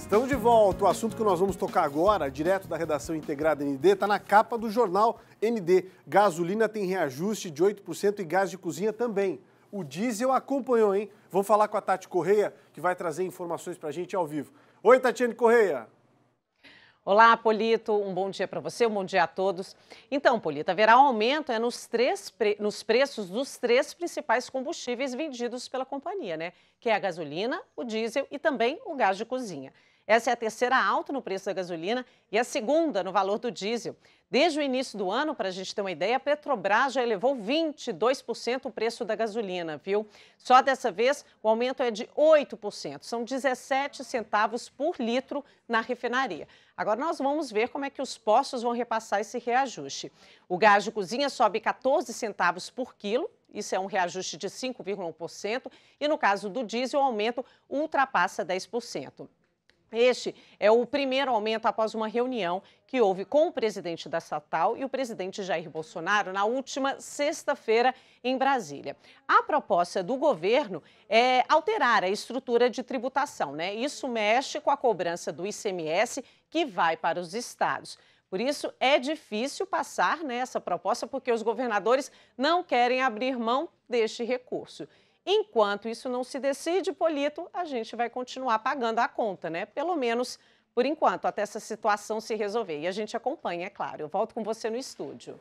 Estamos de volta. O assunto que nós vamos tocar agora, direto da redação integrada ND, está na capa do jornal ND. Gasolina tem reajuste de 8% e gás de cozinha também. O diesel acompanhou, hein? Vamos falar com a Tati Correia, que vai trazer informações para a gente ao vivo. Oi, Tatiane Correia. Olá, Polito. Um bom dia para você, um bom dia a todos. Então, Polito, haverá um aumento é, nos, três, nos preços dos três principais combustíveis vendidos pela companhia, né? Que é a gasolina, o diesel e também o gás de cozinha. Essa é a terceira alta no preço da gasolina e a segunda no valor do diesel. Desde o início do ano, para a gente ter uma ideia, a Petrobras já elevou 22% o preço da gasolina, viu? Só dessa vez, o aumento é de 8%, são 17 centavos por litro na refinaria. Agora nós vamos ver como é que os postos vão repassar esse reajuste. O gás de cozinha sobe 14 centavos por quilo, isso é um reajuste de 5,1%, e no caso do diesel, o aumento ultrapassa 10%. Este é o primeiro aumento após uma reunião que houve com o presidente da Satal e o presidente Jair Bolsonaro na última sexta-feira em Brasília. A proposta do governo é alterar a estrutura de tributação, né? Isso mexe com a cobrança do ICMS que vai para os estados. Por isso, é difícil passar nessa né, proposta, porque os governadores não querem abrir mão deste recurso. Enquanto isso não se decide, Polito, a gente vai continuar pagando a conta, né? Pelo menos por enquanto, até essa situação se resolver. E a gente acompanha, é claro. Eu volto com você no estúdio.